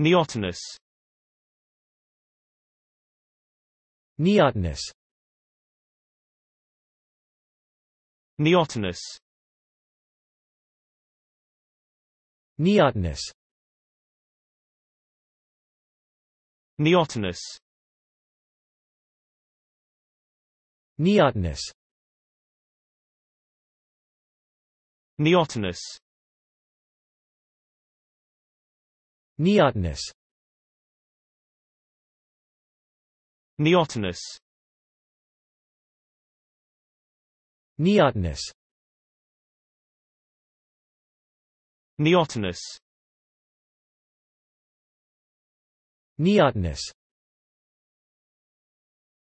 Neotenus Neotenus Neotenus Neotenus Neotenus Neotenus Neotenus Neotenous Neotenous Neotenous Neotenous Neotenous